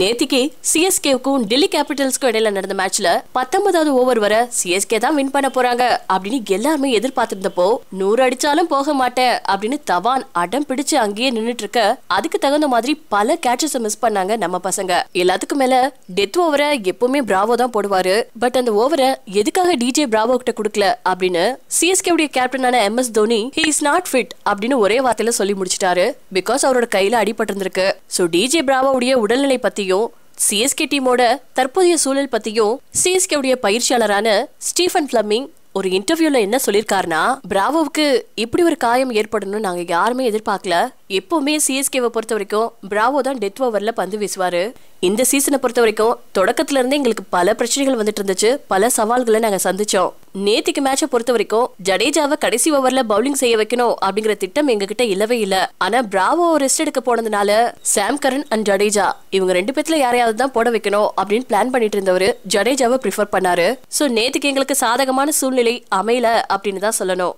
நேத்திக்கு சிஎஸ்கேவுக்கும் டெல்லி கேபிட்டல்ஸ்க்கும் இடையில நடந்த மேட்ச்ல பத்தொன்பதாவது ஓவர் வர சிஎஸ்கே தான் வின் பண்ண போறாங்க அப்படின்னு எல்லாருமே எதிர்பார்த்திருந்தப்போ நூறு அடிச்சாலும் போக மாட்டேன் அப்படின்னு தவான் அடம் பிடிச்சு அங்கேயே நின்னுட்டு இருக்க அதுக்கு தகுந்த மாதிரி பல கேட்சஸ் மிஸ் பண்ணாங்க நம்ம பசங்க எல்லாத்துக்கும் மேல டெத் ஓவரை எப்பவுமே பிராவோ தான் போடுவாரு பட் அந்த ஓவரை எதுக்காக டிஜே பிராவோ கிட்ட கொடுக்கல அப்படின்னு சிஎஸ்கே உடைய கேப்டனான M S Dhoni he is not fit அப்படின்னு ஒரே வார்த்தையில சொல்லி முடிச்சிட்டாரு பிகாஸ் அவரோட கையில இருந்திருக்கு சோ டிஜே உடைய உடல்நிலை பத்தியும் சிஎஸ்கே டீமோட தற்போதைய சூழல் பத்தியும் சிஎஸ்கேவுடைய பயிற்சியாளரான ஸ்டீஃபன் பிளமிங் ஒரு இன்டர்வியூல என்ன சொல்லியிருக்காருன்னா பிராவோவுக்கு இப்படி ஒரு காயம் ஏற்படணும்னு நாங்க யாருமே எதிர்பார்க்கல எப்பவுமே சிஎஸ்கேவை பொறுத்த வரைக்கும் பிராவோ தான் டெத் ஓவரில் பந்து வீசுவார் இந்த சீசனை பொறுத்த வரைக்கும் தொடக்கத்துல இருந்தே எங்களுக்கு பல பிரச்சனைகள் வந்துட்டு இருந்துச்சு பல சவால்களை நாங்கள் சந்திச்சோம் நேத்திக்கு மேட்சை பொறுத்த வரைக்கும் ஜடேஜாவை கடைசி ஓவர்ல பவுலிங் செய்ய வைக்கணும் அப்படிங்கிற திட்டம் எங்ககிட்ட இல்லவே இல்ல ஆனா பிராவோ ரெஸ்ட் எடுக்க போனதுனால சாம் கரன் அண்ட் ஜடேஜா இவங்க ரெண்டு பேத்துல யாரையாவது தான் போட வைக்கணும் அப்படின்னு பிளான் பண்ணிட்டு இருந்தவரு ஜடேஜாவை ப்ரிஃபர் பண்ணாரு சோ நேத்துக்கு எங்களுக்கு சாதகமான சூழ்நிலை அமையல அப்படின்னு தான் சொல்லணும்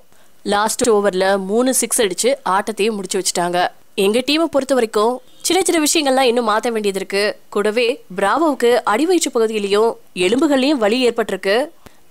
லாஸ்ட் ஓவரில் மூணு சிக்ஸ் அடித்து ஆட்டத்தையும் முடிச்சு வச்சுட்டாங்க எங்கள் டீமை பொறுத்த வரைக்கும் சின்ன சின்ன விஷயங்கள்லாம் இன்னும் மாற்ற வேண்டியது இருக்குது கூடவே பிராவோவுக்கு அடிவயிற்று பகுதியிலையும் எலும்புகள்லையும் வலி ஏற்பட்டிருக்கு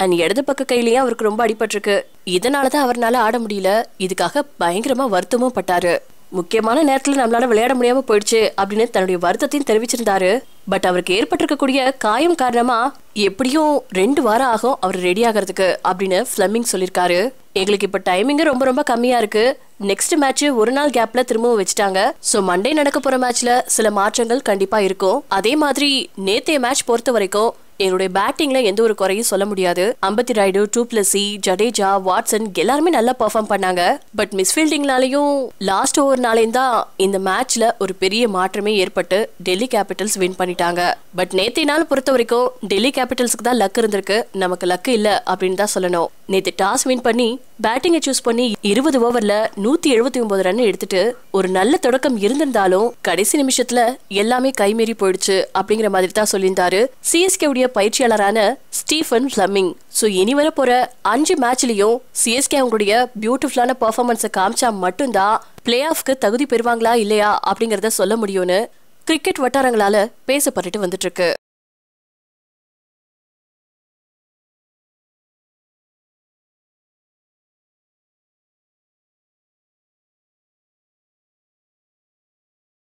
அண்ட் இடது பக்க கையிலையும் அவருக்கு ரொம்ப அடிபட்டிருக்கு இதனால தான் அவர்னால ஆட முடியல இதுக்காக பயங்கரமாக வருத்தமும் பட்டாரு முக்கியமான நேரத்தில் நம்மளால விளையாட முடியாம போயிடுச்சு அப்படின்னு தன்னுடைய வருத்தத்தையும் தெரிவிச்சிருந்தாரு பட் அவருக்கு ஏற்பட்டிருக்கக்கூடிய காயம் காரணமா எப்படியும் ரெண்டு வாரம் ஆகும் அவர் ரெடி ஆகிறதுக்கு அப்படின்னு ஃப்ளமிங் சொல்லியிருக்காரு எங்களுக்கு இப்போ டைமிங்கு ரொம்ப ரொம்ப கம்மியாக இருக்கு நெக்ஸ்ட் மேட்ச் ஒரு நாள் கேப்ல திரும்பவும் வச்சுட்டாங்க ஸோ மண்டே நடக்க போற மேட்ச்ல சில மாற்றங்கள் கண்டிப்பா இருக்கும் அதே மாதிரி நேத்தைய மேட்ச் பொறுத்த வரைக்கும் என்னுடைய பேட்டிங்ல எந்த ஒரு குறையும் சொல்ல முடியாது Ambati Rayudu two plus Jadeja Watson எல்லாருமே நல்லா பெர்ஃபார்ம் பண்ணாங்க பட் மிஸ்ஃபீல்டிங்னாலையும் லாஸ்ட் ஓவர்னாலையும் தான் இந்த மேட்ச்ல ஒரு பெரிய மாற்றமே ஏற்பட்டு டெல்லி கேபிட்டல்ஸ் வின் பண்ணிட்டாங்க பட் நேத்தைய நாள் பொறுத்த வரைக்கும் டெல்லி கேபிட்டல்ஸ்க்கு தான் லக் இருந்திருக்கு நமக்கு லக் இல்ல அப்படின்னு தான் சொல்லணும் நேற்று டாஸ் வின் பண்ணி பேட்டிங்கை சூஸ் பண்ணி இருபது ஓவர்ல நூத்தி எழுபத்தி ஒன்பது ரன் எடுத்துட்டு ஒரு நல்ல தொடக்கம் இருந்திருந்தாலும் கடைசி நிமிஷத்துல எல்லாமே கைமீறி போயிடுச்சு அப்படிங்கிற மாதிரி தான் சொல்லியிருந்தாரு சிஎஸ்கே உடைய பயிற்சியாளரான ஸ்டீஃபன் ஃபிளமிங் ஸோ இனி வர போற அஞ்சு மேட்ச்லயும் சிஎஸ்கே அவங்களுடைய பியூட்டிஃபுல்லான பர்ஃபார்மன்ஸை காமிச்சா மட்டும்தான் பிளே ஆஃப்க்கு தகுதி பெறுவாங்களா இல்லையா அப்படிங்கிறத சொல்ல முடியும்னு கிரிக்கெட் வட்டாரங்களால பேசப்பட்டுட்டு வந்துட்டு இருக்கு